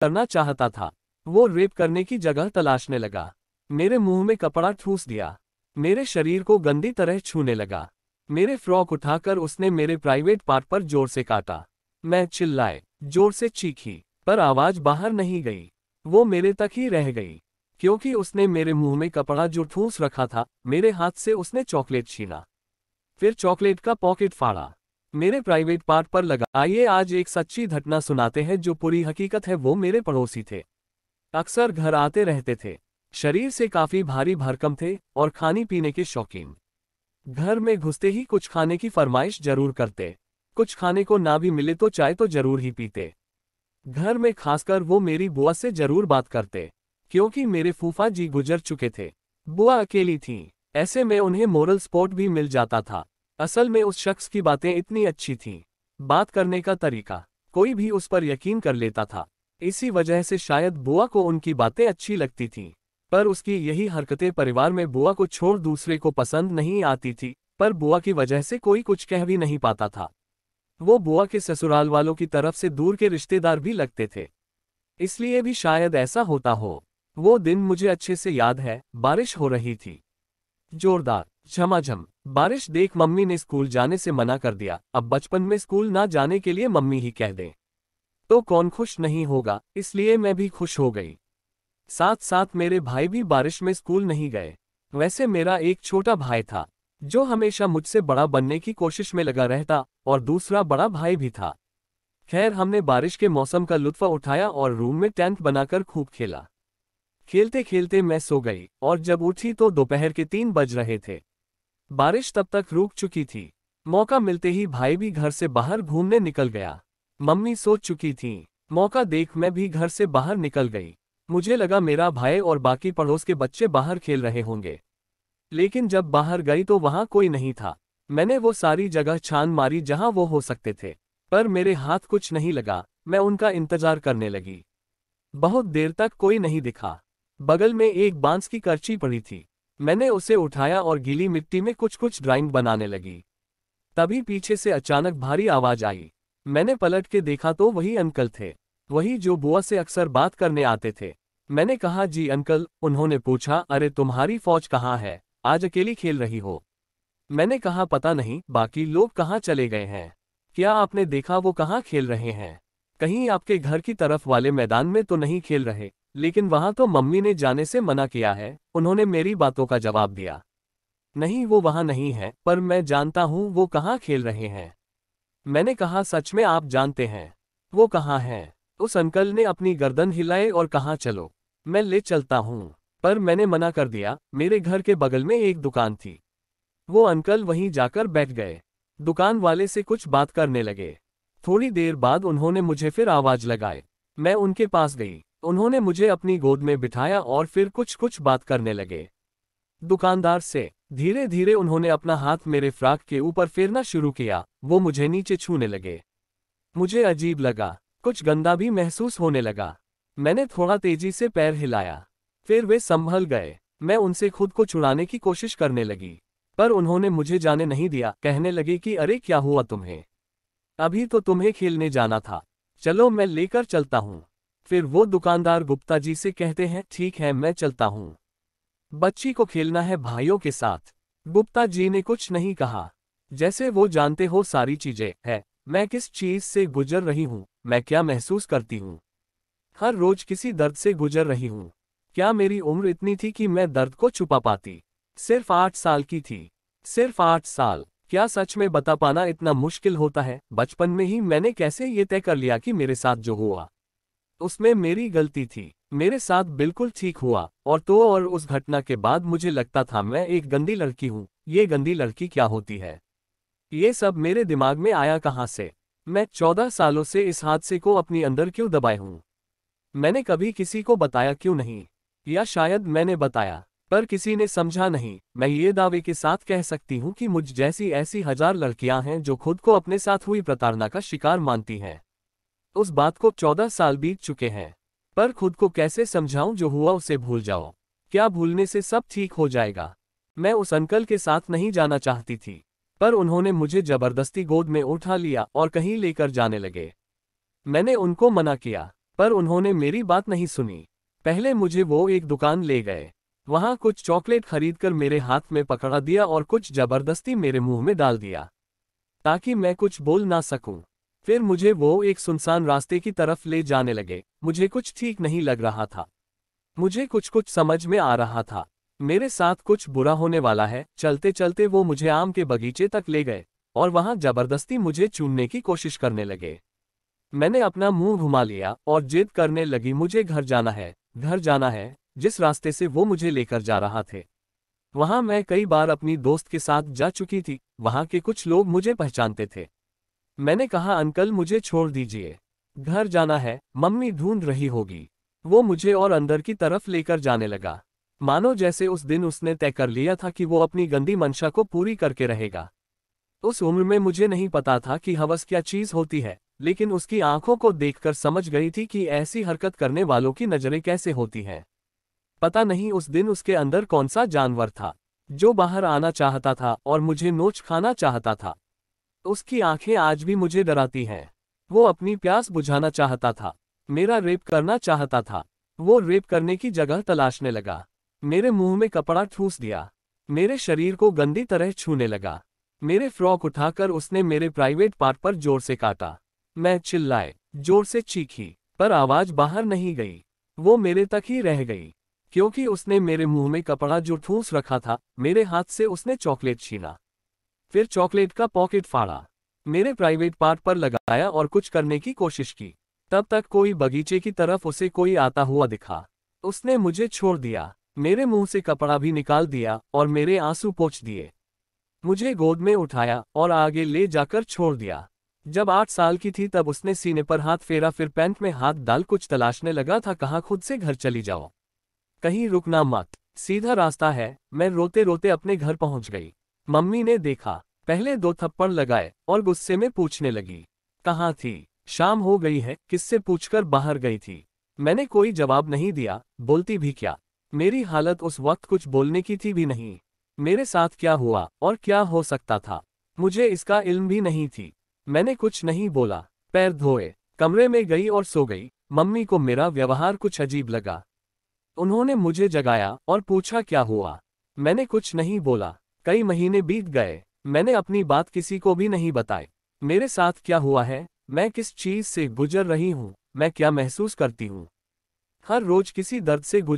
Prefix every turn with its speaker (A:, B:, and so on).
A: करना चाहता था वो रेप करने की जगह तलाशने लगा मेरे मुंह में कपड़ा ठूस दिया मेरे शरीर को गंदी तरह छूने लगा मेरे फ्रॉक उठाकर उसने मेरे प्राइवेट पार्ट पर जोर से काटा मैं चिल्लाए जोर से चीखी पर आवाज बाहर नहीं गई वो मेरे तक ही रह गई क्योंकि उसने मेरे मुंह में कपड़ा जो ठूस रखा था मेरे हाथ से उसने चॉकलेट छीना फिर चॉकलेट का पॉकेट फाड़ा मेरे प्राइवेट पार्ट पर लगा आइए आज एक सच्ची घटना सुनाते हैं जो पूरी हकीकत है वो मेरे पड़ोसी थे अक्सर घर आते रहते थे शरीर से काफी भारी भरकम थे और खाने पीने के शौकीन घर में घुसते ही कुछ खाने की फरमाइश जरूर करते कुछ खाने को ना भी मिले तो चाय तो जरूर ही पीते घर में खासकर वो मेरी बुआ से जरूर बात करते क्योंकि मेरे फूफा जी गुजर चुके थे बुआ अकेली थी ऐसे में उन्हें मोरल स्पोर्ट भी मिल जाता था असल में उस शख्स की बातें इतनी अच्छी थीं बात करने का तरीका कोई भी उस पर यकीन कर लेता था इसी वजह से शायद बुआ को उनकी बातें अच्छी लगती थीं पर उसकी यही हरकतें परिवार में बुआ को छोड़ दूसरे को पसंद नहीं आती थी पर बुआ की वजह से कोई कुछ कह भी नहीं पाता था वो बुआ के ससुराल वालों की तरफ से दूर के रिश्तेदार भी लगते थे इसलिए भी शायद ऐसा होता हो वो दिन मुझे अच्छे से याद है बारिश हो रही थी जोरदार झमाझम बारिश देख मम्मी ने स्कूल जाने से मना कर दिया अब बचपन में स्कूल ना जाने के लिए मम्मी ही कह दें तो कौन खुश नहीं होगा इसलिए मैं भी खुश हो गई साथ साथ मेरे भाई भी बारिश में स्कूल नहीं गए वैसे मेरा एक छोटा भाई था जो हमेशा मुझसे बड़ा बनने की कोशिश में लगा रहता और दूसरा बड़ा भाई भी था खैर हमने बारिश के मौसम का लुत्फ उठाया और रूम में टेंट बनाकर खूब खेला खेलते खेलते मैं सो गई और जब उठी तो दोपहर के तीन बज रहे थे बारिश तब तक रुक चुकी थी मौका मिलते ही भाई भी घर से बाहर घूमने निकल गया मम्मी सोच चुकी थी मौका देख मैं भी घर से बाहर निकल गई मुझे लगा मेरा भाई और बाकी पड़ोस के बच्चे बाहर खेल रहे होंगे लेकिन जब बाहर गई तो वहां कोई नहीं था मैंने वो सारी जगह छान मारी जहां वो हो सकते थे पर मेरे हाथ कुछ नहीं लगा मैं उनका इंतजार करने लगी बहुत देर तक कोई नहीं दिखा बगल में एक बांस की करची पड़ी थी मैंने उसे उठाया और गीली मिट्टी में कुछ कुछ ड्राइंग बनाने लगी तभी पीछे से अचानक भारी आवाज आई मैंने पलट के देखा तो वही अंकल थे वही जो बुआ से अक्सर बात करने आते थे मैंने कहा जी अंकल उन्होंने पूछा अरे तुम्हारी फौज कहाँ है आज अकेली खेल रही हो मैंने कहा पता नहीं बाकी लोग कहाँ चले गए हैं क्या आपने देखा वो कहाँ खेल रहे हैं कहीं आपके घर की तरफ वाले मैदान में तो नहीं खेल रहे लेकिन वहां तो मम्मी ने जाने से मना किया है उन्होंने मेरी बातों का जवाब दिया नहीं वो वहां नहीं है पर मैं जानता हूं वो कहाँ खेल रहे हैं मैंने कहा सच में आप जानते हैं वो कहाँ हैं उस अंकल ने अपनी गर्दन हिलाए और कहा चलो मैं ले चलता हूँ पर मैंने मना कर दिया मेरे घर के बगल में एक दुकान थी वो अंकल वहीं जाकर बैठ गए दुकान वाले से कुछ बात करने लगे थोड़ी देर बाद उन्होंने मुझे फिर आवाज लगाए मैं उनके पास गई उन्होंने मुझे अपनी गोद में बिठाया और फिर कुछ कुछ बात करने लगे दुकानदार से धीरे धीरे उन्होंने अपना हाथ मेरे फ्राक के ऊपर फेरना शुरू किया वो मुझे नीचे छूने लगे मुझे अजीब लगा कुछ गंदा भी महसूस होने लगा मैंने थोड़ा तेजी से पैर हिलाया फिर वे संभल गए मैं उनसे खुद को छुड़ाने की कोशिश करने लगी पर उन्होंने मुझे जाने नहीं दिया कहने लगे कि अरे क्या हुआ तुम्हें अभी तो तुम्हें खेलने जाना था चलो मैं लेकर चलता हूँ फिर वो दुकानदार गुप्ता जी से कहते हैं ठीक है मैं चलता हूँ बच्ची को खेलना है भाइयों के साथ गुप्ता जी ने कुछ नहीं कहा जैसे वो जानते हो सारी चीजें है मैं किस चीज से गुजर रही हूँ मैं क्या महसूस करती हूँ हर रोज किसी दर्द से गुजर रही हूँ क्या मेरी उम्र इतनी थी कि मैं दर्द को छुपा पाती सिर्फ आठ साल की थी सिर्फ आठ साल क्या सच में बता पाना इतना मुश्किल होता है बचपन में ही मैंने कैसे ये तय कर लिया कि मेरे साथ जो हुआ उसमें मेरी गलती थी मेरे साथ बिल्कुल ठीक हुआ और तो और उस घटना के बाद मुझे लगता था मैं एक गंदी लड़की हूँ ये गंदी लड़की क्या होती है ये सब मेरे दिमाग में आया कहाँ से मैं चौदह सालों से इस हादसे को अपनी अंदर क्यों दबाए हूँ मैंने कभी किसी को बताया क्यों नहीं या शायद मैंने बताया पर किसी ने समझा नहीं मैं ये दावे के साथ कह सकती हूँ कि मुझ जैसी ऐसी हजार लड़कियां हैं जो खुद को अपने साथ हुई प्रताड़ना का शिकार मानती हैं उस बात को चौदह साल बीत चुके हैं पर खुद को कैसे समझाऊं जो हुआ उसे भूल जाओ क्या भूलने से सब ठीक हो जाएगा मैं उस अंकल के साथ नहीं जाना चाहती थी पर उन्होंने मुझे जबरदस्ती गोद में उठा लिया और कहीं लेकर जाने लगे मैंने उनको मना किया पर उन्होंने मेरी बात नहीं सुनी पहले मुझे वो एक दुकान ले गए वहां कुछ चॉकलेट खरीदकर मेरे हाथ में पकड़ा दिया और कुछ जबरदस्ती मेरे मुंह में डाल दिया ताकि मैं कुछ बोल ना सकूं। फिर मुझे वो एक सुनसान रास्ते की तरफ ले जाने लगे मुझे कुछ ठीक नहीं लग रहा था मुझे कुछ कुछ समझ में आ रहा था मेरे साथ कुछ बुरा होने वाला है चलते चलते वो मुझे आम के बगीचे तक ले गए और वहां जबरदस्ती मुझे चूमने की कोशिश करने लगे मैंने अपना मुंह घुमा लिया और जिद करने लगी मुझे घर जाना है घर जाना है जिस रास्ते से वो मुझे लेकर जा रहा थे वहां मैं कई बार अपनी दोस्त के साथ जा चुकी थी वहां के कुछ लोग मुझे पहचानते थे मैंने कहा अंकल मुझे छोड़ दीजिए घर जाना है मम्मी ढूंढ रही होगी वो मुझे और अंदर की तरफ लेकर जाने लगा मानो जैसे उस दिन उसने तय कर लिया था कि वो अपनी गंदी मंशा को पूरी करके रहेगा उस उम्र में मुझे नहीं पता था कि हवस क्या चीज होती है लेकिन उसकी आंखों को देखकर समझ गई थी कि ऐसी हरकत करने वालों की नजरें कैसे होती हैं पता नहीं उस दिन उसके अंदर कौन सा जानवर था जो बाहर आना चाहता था और मुझे नोच खाना चाहता था उसकी आंखें आज भी मुझे डराती हैं वो अपनी प्यास बुझाना चाहता था मेरा रेप करना चाहता था वो रेप करने की जगह तलाशने लगा मेरे मुंह में कपड़ा ठूस दिया मेरे शरीर को गंदी तरह छूने लगा मेरे फ्रॉक उठाकर उसने मेरे प्राइवेट पार्ट पर जोर से काटा मैं चिल्लाए जोर से चीखी पर आवाज बाहर नहीं गई वो मेरे तक ही रह गई क्योंकि उसने मेरे मुंह में कपड़ा जो ठूस रखा था मेरे हाथ से उसने चॉकलेट छीना फिर चॉकलेट का पॉकेट फाड़ा मेरे प्राइवेट पार्ट पर लगाया और कुछ करने की कोशिश की तब तक कोई बगीचे की तरफ उसे कोई आता हुआ दिखा उसने मुझे छोड़ दिया मेरे मुंह से कपड़ा भी निकाल दिया और मेरे आंसू पोछ दिए मुझे गोद में उठाया और आगे ले जाकर छोड़ दिया जब आठ साल की थी तब उसने सीने पर हाथ फेरा फिर पैंट में हाथ डाल कुछ तलाशने लगा था कहा खुद से घर चली जाओ कहीं रुकना मत सीधा रास्ता है मैं रोते रोते अपने घर पहुंच गई मम्मी ने देखा पहले दो थप्पड़ लगाए और गुस्से में पूछने लगी कहाँ थी शाम हो गई है किससे पूछकर बाहर गई थी मैंने कोई जवाब नहीं दिया बोलती भी क्या मेरी हालत उस वक्त कुछ बोलने की थी भी नहीं मेरे साथ क्या हुआ और क्या हो सकता था मुझे इसका इल्म भी नहीं थी मैंने कुछ नहीं बोला पैर धोए कमरे में गई और सो गई मम्मी को मेरा व्यवहार कुछ अजीब लगा उन्होंने मुझे जगाया और पूछा क्या हुआ मैंने कुछ नहीं बोला कई महीने बीत गए मैंने अपनी बात किसी को भी नहीं बताई मेरे साथ क्या हुआ है मैं किस चीज से गुजर रही हूँ मैं क्या महसूस करती हूँ हर रोज किसी दर्द से गुजर